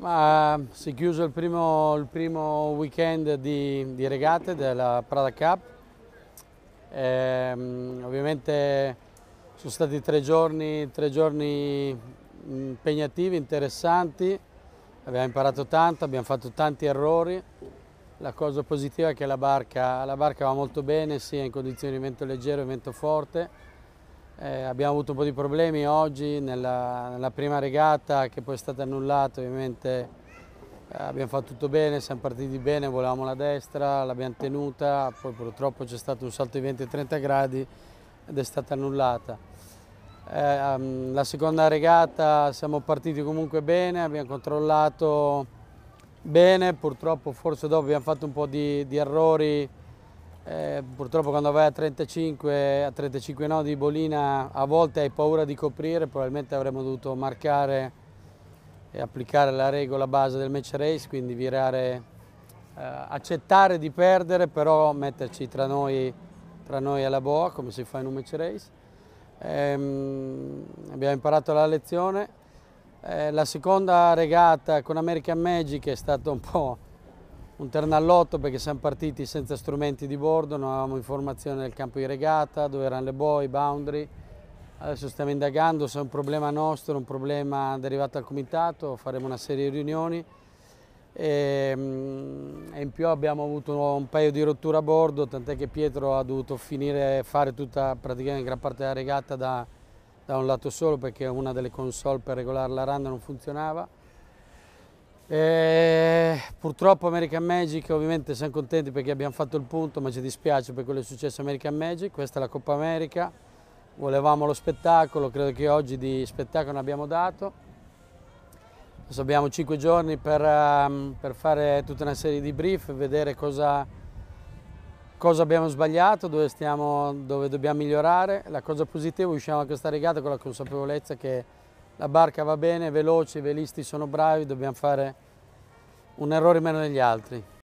Ma si è chiuso il primo, il primo weekend di, di, regate della Prada Cup. E, ehm, ovviamente sono stati tre giorni, tre giorni mm, impegnativi, interessanti. Abbiamo imparato tanto, abbiamo fatto tanti errori. La cosa positiva è che la barca, la barca va molto bene, sia in condizioni di vento leggero e vento forte eh, abbiamo avuto un po' di problemi oggi nella, nella, prima regata che poi è stata annullata, ovviamente eh, abbiamo fatto tutto bene, siamo partiti bene, volevamo la destra, l'abbiamo tenuta, poi purtroppo c'è stato un salto di 20-30 gradi ed è stata annullata. Eh, um, la seconda regata siamo partiti comunque bene, abbiamo controllato bene, purtroppo forse dopo abbiamo fatto un po' di, di errori eh, purtroppo quando vai a 35, a 35 no di bolina a volte hai paura di coprire, probabilmente avremmo dovuto marcare e applicare la regola base del match race, quindi virare, eh, accettare di perdere, però metterci tra noi, tra noi alla boa come si fa in un match race. Eh, abbiamo imparato la lezione. Eh, la seconda regata con American Magic è stata un po' un terno all'otto perché siamo partiti senza strumenti di bordo, non avevamo informazione del campo di regata, dove erano le boy, i boundary. Adesso stiamo indagando se è un problema nostro, un problema derivato dal comitato, faremo una serie di riunioni ehm, e, in più abbiamo avuto un paio di rotture a bordo, tant'è che Pietro ha dovuto finire fare tutta praticamente gran parte della regata da, da un lato solo perché una delle console per regolare la randa non funzionava eh, purtroppo American Magic ovviamente siamo contenti perché abbiamo fatto il punto ma ci dispiace per quello che è successo American Magic, questa è la Coppa America, volevamo lo spettacolo, credo che oggi di spettacolo ne abbiamo dato, adesso abbiamo 5 giorni per, um, per fare tutta una serie di brief, vedere cosa, cosa abbiamo sbagliato, dove, stiamo, dove dobbiamo migliorare, la cosa positiva è che usciamo da questa regata con la consapevolezza che la barca va bene, veloci, i velisti sono bravi, dobbiamo fare un errore meno degli altri.